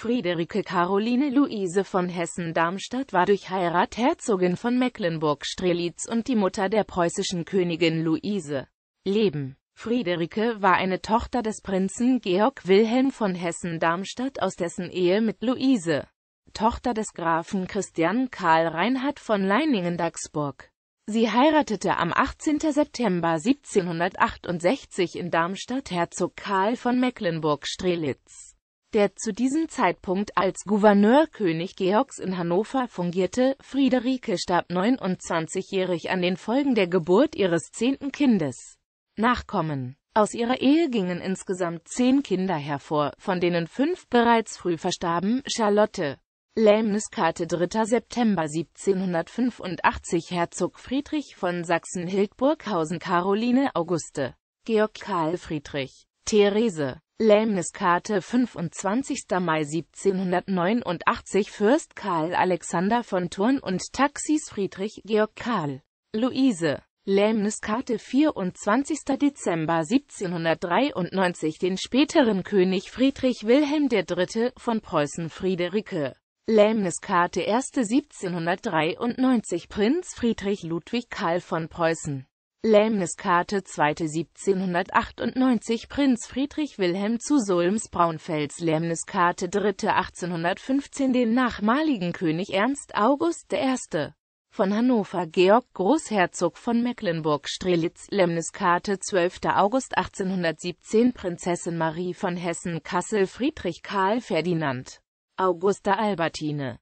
Friederike Caroline Luise von Hessen-Darmstadt war durch Heirat Herzogin von Mecklenburg-Strelitz und die Mutter der preußischen Königin Luise. Leben Friederike war eine Tochter des Prinzen Georg Wilhelm von Hessen-Darmstadt aus dessen Ehe mit Luise, Tochter des Grafen Christian Karl Reinhard von Leiningen-Daxburg. Sie heiratete am 18. September 1768 in Darmstadt Herzog Karl von Mecklenburg-Strelitz der zu diesem Zeitpunkt als Gouverneur König Georgs in Hannover fungierte. Friederike starb 29-jährig an den Folgen der Geburt ihres zehnten Kindes. Nachkommen aus ihrer Ehe gingen insgesamt zehn Kinder hervor, von denen fünf bereits früh verstarben. Charlotte Lähmniskarte 3. September 1785 Herzog Friedrich von Sachsen-Hildburghausen Caroline Auguste Georg Karl Friedrich Therese, Lähmniskarte 25. Mai 1789 Fürst Karl Alexander von Thurn und Taxis Friedrich Georg Karl Luise, Lähmniskarte 24. Dezember 1793 den späteren König Friedrich Wilhelm III. von Preußen Friederike Lähmniskarte 1. 1793 Prinz Friedrich Ludwig Karl von Preußen Lähmniskarte 2. 1798 Prinz Friedrich Wilhelm zu Solms-Braunfels Lähmniskarte 3. 1815 den nachmaligen König Ernst August I. von Hannover Georg Großherzog von Mecklenburg-Strelitz Lähmniskarte 12. August 1817 Prinzessin Marie von Hessen Kassel Friedrich Karl Ferdinand Augusta Albertine